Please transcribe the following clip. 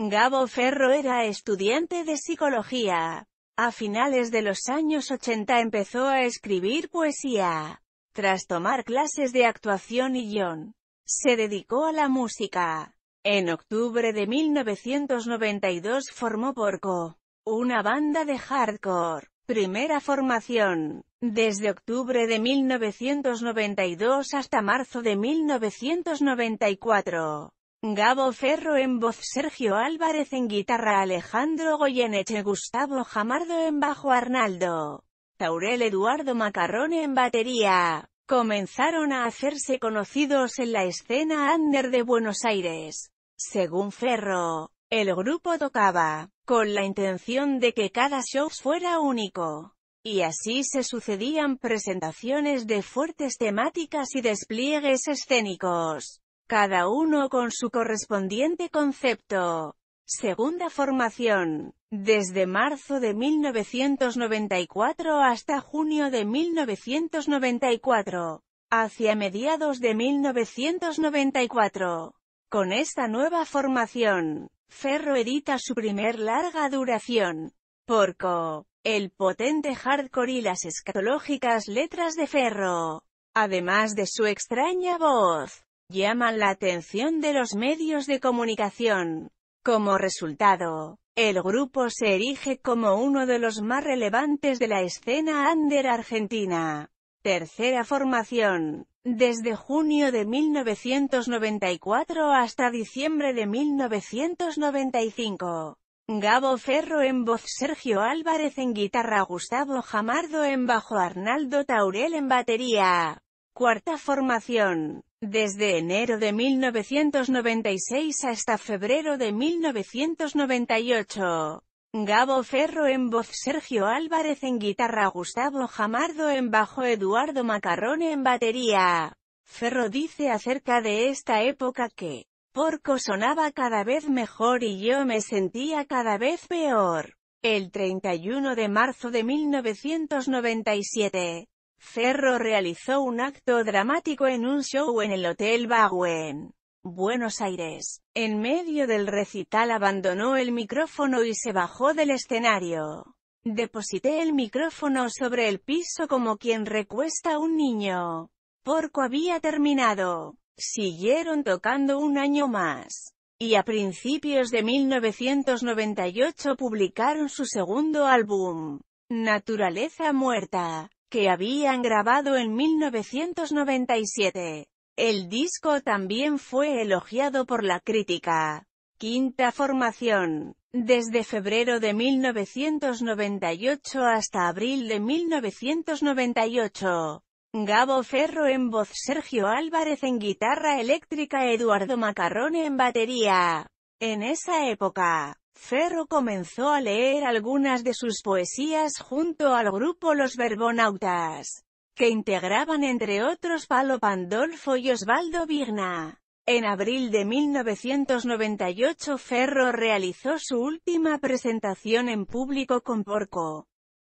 Gabo Ferro era estudiante de psicología. A finales de los años 80 empezó a escribir poesía. Tras tomar clases de actuación y guión, se dedicó a la música. En octubre de 1992 formó Porco, una banda de hardcore, primera formación. Desde octubre de 1992 hasta marzo de 1994. Gabo Ferro en voz Sergio Álvarez en guitarra Alejandro Goyeneche Gustavo Jamardo en bajo Arnaldo Taurel Eduardo Macarrone en batería. Comenzaron a hacerse conocidos en la escena under de Buenos Aires. Según Ferro, el grupo tocaba, con la intención de que cada show fuera único. Y así se sucedían presentaciones de fuertes temáticas y despliegues escénicos cada uno con su correspondiente concepto. Segunda formación. Desde marzo de 1994 hasta junio de 1994. Hacia mediados de 1994. Con esta nueva formación, Ferro edita su primer larga duración. Porco. El potente hardcore y las escatológicas letras de Ferro. Además de su extraña voz llaman la atención de los medios de comunicación. Como resultado, el grupo se erige como uno de los más relevantes de la escena under argentina. Tercera formación. Desde junio de 1994 hasta diciembre de 1995. Gabo Ferro en voz, Sergio Álvarez en guitarra, Gustavo Jamardo en bajo, Arnaldo Taurel en batería. Cuarta formación. Desde enero de 1996 hasta febrero de 1998. Gabo Ferro en voz, Sergio Álvarez en guitarra, Gustavo Jamardo en bajo, Eduardo Macarrone en batería. Ferro dice acerca de esta época que, Porco sonaba cada vez mejor y yo me sentía cada vez peor. El 31 de marzo de 1997, Ferro realizó un acto dramático en un show en el Hotel Baguen, Buenos Aires. En medio del recital abandonó el micrófono y se bajó del escenario. Deposité el micrófono sobre el piso como quien recuesta a un niño. Porco había terminado. Siguieron tocando un año más. Y a principios de 1998 publicaron su segundo álbum, Naturaleza Muerta que habían grabado en 1997. El disco también fue elogiado por la crítica. Quinta formación. Desde febrero de 1998 hasta abril de 1998. Gabo Ferro en voz, Sergio Álvarez en guitarra eléctrica, Eduardo Macarrone en batería. En esa época, Ferro comenzó a leer algunas de sus poesías junto al grupo Los Verbonautas, que integraban entre otros Palo Pandolfo y Osvaldo Vigna. En abril de 1998 Ferro realizó su última presentación en público con Porco.